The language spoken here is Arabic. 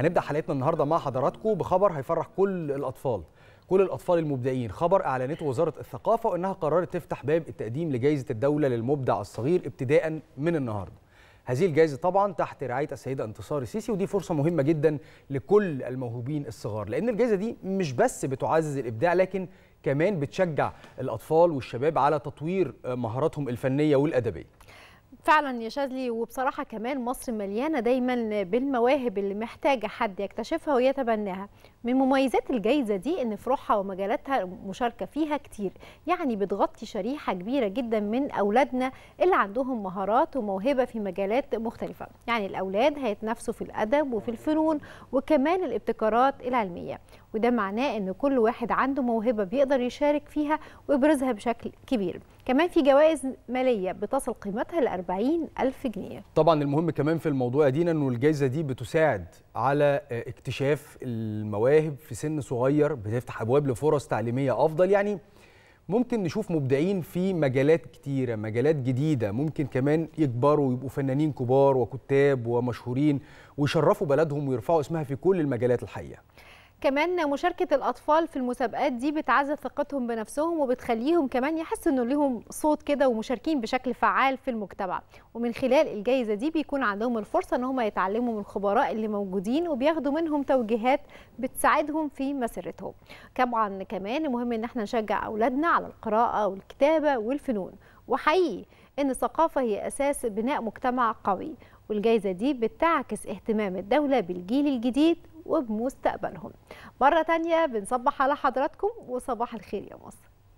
هنبدا حلقتنا النهارده مع حضراتكم بخبر هيفرح كل الاطفال كل الاطفال المبدعين خبر اعلنته وزاره الثقافه انها قررت تفتح باب التقديم لجائزه الدوله للمبدع الصغير ابتداء من النهارده هذه الجائزه طبعا تحت رعايه السيده انتصار السيسي ودي فرصه مهمه جدا لكل الموهوبين الصغار لان الجائزه دي مش بس بتعزز الابداع لكن كمان بتشجع الاطفال والشباب على تطوير مهاراتهم الفنيه والادبيه فعلا يا شاذلي وبصراحة كمان مصر مليانة دايما بالمواهب اللي محتاجة حد يكتشفها ويتبناها من مميزات الجايزة دي ان فروعها ومجالاتها مشاركة فيها كتير يعني بتغطي شريحة كبيرة جدا من أولادنا اللي عندهم مهارات وموهبة في مجالات مختلفة يعني الأولاد هيتنافسوا في الأدب وفي الفنون وكمان الابتكارات العلمية وده معناه ان كل واحد عنده موهبة بيقدر يشارك فيها ويبرزها بشكل كبير كمان في جوائز ماليه بتصل قيمتها ل 40 الف جنيه طبعا المهم كمان في الموضوع دينا انه الجائزه دي بتساعد على آه، اكتشاف المواهب في سن صغير بتفتح ابواب لفرص تعليميه افضل يعني ممكن نشوف مبدعين في مجالات كتيره مجالات جديده ممكن كمان يكبروا ويبقوا فنانين كبار وكتاب ومشهورين ويشرفوا بلدهم ويرفعوا اسمها في كل المجالات الحقيقه كمان مشاركة الأطفال في المسابقات دي بتعزز ثقتهم بنفسهم وبتخليهم كمان يحسوا إنه ليهم صوت كده ومشاركين بشكل فعال في المجتمع ومن خلال الجائزة دي بيكون عندهم الفرصة إن هم يتعلموا من الخبراء اللي موجودين وبياخدوا منهم توجيهات بتساعدهم في مسيرتهم طبعا كمان مهم إن احنا نشجع أولادنا على القراءة والكتابة والفنون وحقيقي إن الثقافة هي أساس بناء مجتمع قوي والجائزة دي بتعكس اهتمام الدولة بالجيل الجديد وبمستقبلهم مرة تانية بنصبح على حضراتكم وصباح الخير يا مصر